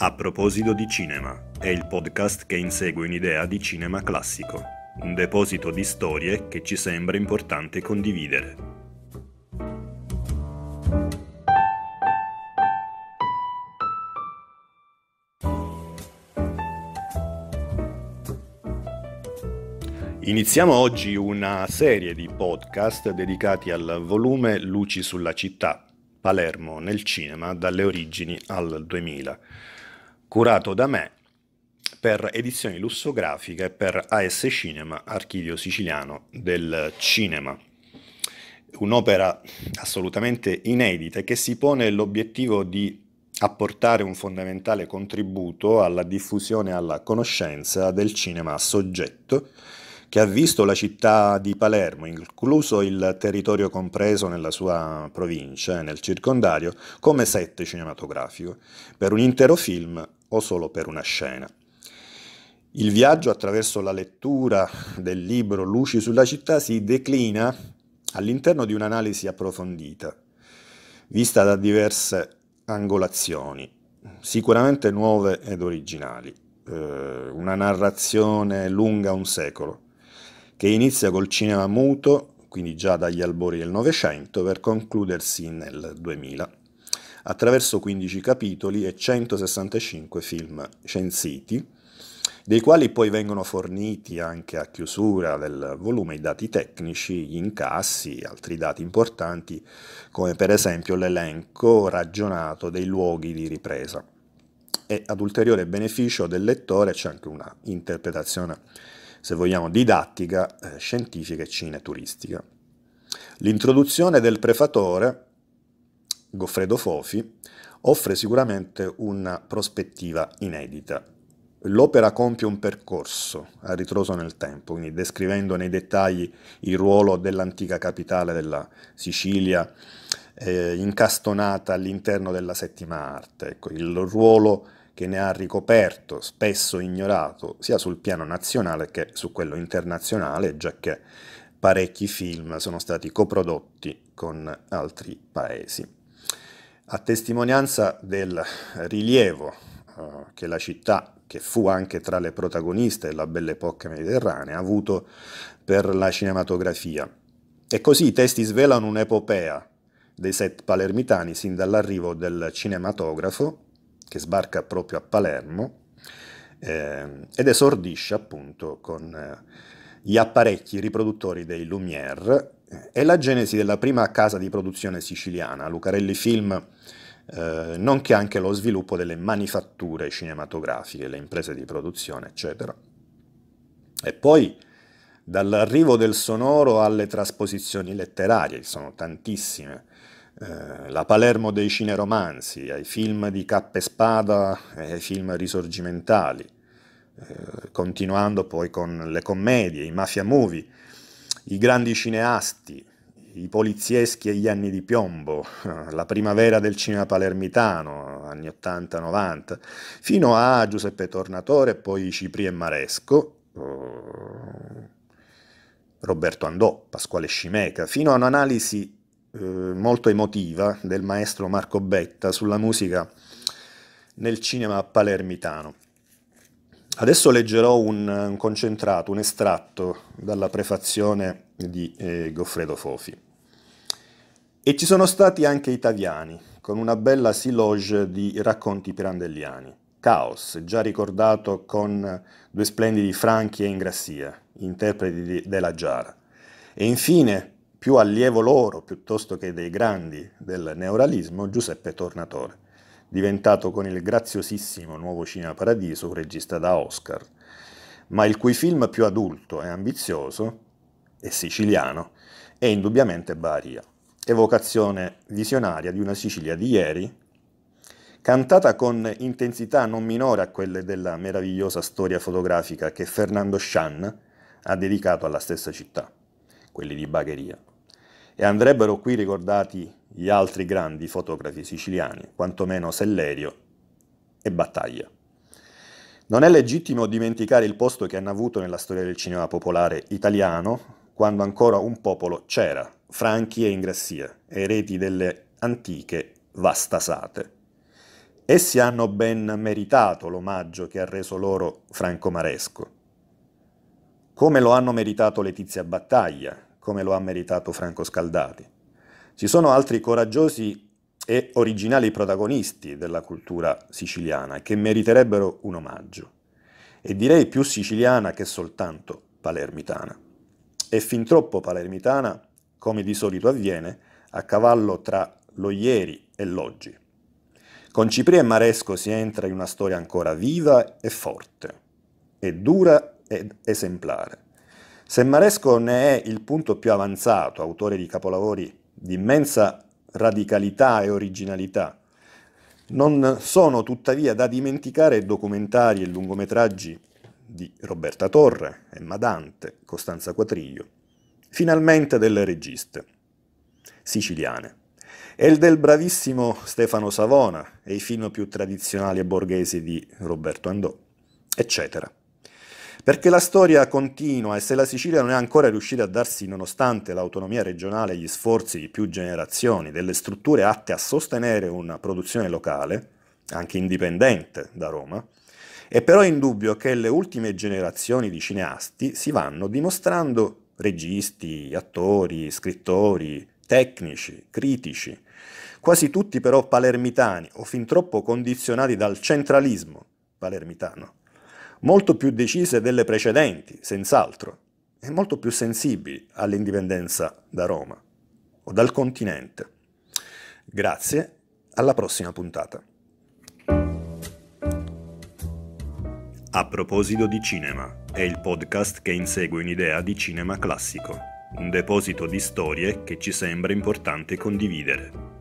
A proposito di cinema, è il podcast che insegue un'idea di cinema classico, un deposito di storie che ci sembra importante condividere. Iniziamo oggi una serie di podcast dedicati al volume Luci sulla città, Palermo nel cinema dalle origini al 2000 curato da me per edizioni lussografiche per AS Cinema, archivio siciliano del cinema. Un'opera assolutamente inedita e che si pone l'obiettivo di apportare un fondamentale contributo alla diffusione e alla conoscenza del cinema soggetto, che ha visto la città di Palermo, incluso il territorio compreso nella sua provincia e nel circondario, come set cinematografico, per un intero film o solo per una scena. Il viaggio attraverso la lettura del libro Luci sulla città si declina all'interno di un'analisi approfondita, vista da diverse angolazioni, sicuramente nuove ed originali, eh, una narrazione lunga un secolo, che inizia col cinema muto, quindi già dagli albori del Novecento, per concludersi nel 2000 attraverso 15 capitoli e 165 film censiti, dei quali poi vengono forniti anche a chiusura del volume i dati tecnici, gli incassi, altri dati importanti, come per esempio l'elenco ragionato dei luoghi di ripresa. E ad ulteriore beneficio del lettore c'è anche una interpretazione, se vogliamo, didattica, eh, scientifica e cineturistica. L'introduzione del prefatore Goffredo Fofi, offre sicuramente una prospettiva inedita. L'opera compie un percorso a ritroso nel tempo, quindi descrivendo nei dettagli il ruolo dell'antica capitale della Sicilia eh, incastonata all'interno della settima arte, ecco, il ruolo che ne ha ricoperto, spesso ignorato, sia sul piano nazionale che su quello internazionale, già che parecchi film sono stati coprodotti con altri paesi a testimonianza del rilievo eh, che la città, che fu anche tra le protagoniste della Belle Époque mediterranea, ha avuto per la cinematografia. E così i testi svelano un'epopea dei set palermitani sin dall'arrivo del cinematografo che sbarca proprio a Palermo eh, ed esordisce appunto con... Eh, gli apparecchi riproduttori dei Lumière eh, e la genesi della prima casa di produzione siciliana, Lucarelli Film, eh, nonché anche lo sviluppo delle manifatture cinematografiche, le imprese di produzione, eccetera. E poi dall'arrivo del sonoro alle trasposizioni letterarie, che sono tantissime, eh, la Palermo dei cineromanzi, ai film di cappa e spada e ai film risorgimentali, eh, continuando poi con le commedie, i mafia movie, i grandi cineasti, i polizieschi e gli anni di piombo, la primavera del cinema palermitano, anni 80-90, fino a Giuseppe Tornatore, poi Cipri e Maresco, eh, Roberto Andò, Pasquale Scimeca, fino a un'analisi eh, molto emotiva del maestro Marco Betta sulla musica nel cinema palermitano. Adesso leggerò un, un, concentrato, un estratto dalla prefazione di eh, Goffredo Fofi. E ci sono stati anche italiani, con una bella siloge di racconti pirandelliani. Caos, già ricordato con due splendidi Franchi e Ingrassia, interpreti della Giara. E infine, più allievo loro piuttosto che dei grandi del neoralismo, Giuseppe Tornatore diventato con il graziosissimo nuovo Cinema Paradiso un regista da Oscar, ma il cui film più adulto e ambizioso, e siciliano, è indubbiamente Baria, evocazione visionaria di una Sicilia di ieri, cantata con intensità non minore a quelle della meravigliosa storia fotografica che Fernando Scian ha dedicato alla stessa città, quelli di Bagheria. E andrebbero qui ricordati gli altri grandi fotografi siciliani, quantomeno Sellerio e Battaglia. Non è legittimo dimenticare il posto che hanno avuto nella storia del cinema popolare italiano, quando ancora un popolo c'era, franchi e ingrassia, eredi delle antiche vastasate. Essi hanno ben meritato l'omaggio che ha reso loro Franco Maresco. Come lo hanno meritato Letizia Battaglia, come lo ha meritato Franco Scaldati. Ci sono altri coraggiosi e originali protagonisti della cultura siciliana che meriterebbero un omaggio, e direi più siciliana che soltanto palermitana. E fin troppo palermitana, come di solito avviene, a cavallo tra lo ieri e l'oggi. Con Cipri e Maresco si entra in una storia ancora viva e forte, e dura ed esemplare. Se Maresco ne è il punto più avanzato, autore di capolavori di immensa radicalità e originalità, non sono tuttavia da dimenticare documentari e lungometraggi di Roberta Torre, Emma Dante, Costanza Quatriglio, finalmente delle registe siciliane, e il del bravissimo Stefano Savona e i film più tradizionali e borghesi di Roberto Andò, eccetera. Perché la storia continua e se la Sicilia non è ancora riuscita a darsi, nonostante l'autonomia regionale e gli sforzi di più generazioni, delle strutture atte a sostenere una produzione locale, anche indipendente da Roma, è però indubbio che le ultime generazioni di cineasti si vanno dimostrando registi, attori, scrittori, tecnici, critici, quasi tutti però palermitani o fin troppo condizionati dal centralismo palermitano molto più decise delle precedenti, senz'altro, e molto più sensibili all'indipendenza da Roma o dal continente. Grazie, alla prossima puntata. A proposito di cinema, è il podcast che insegue un'idea di cinema classico, un deposito di storie che ci sembra importante condividere.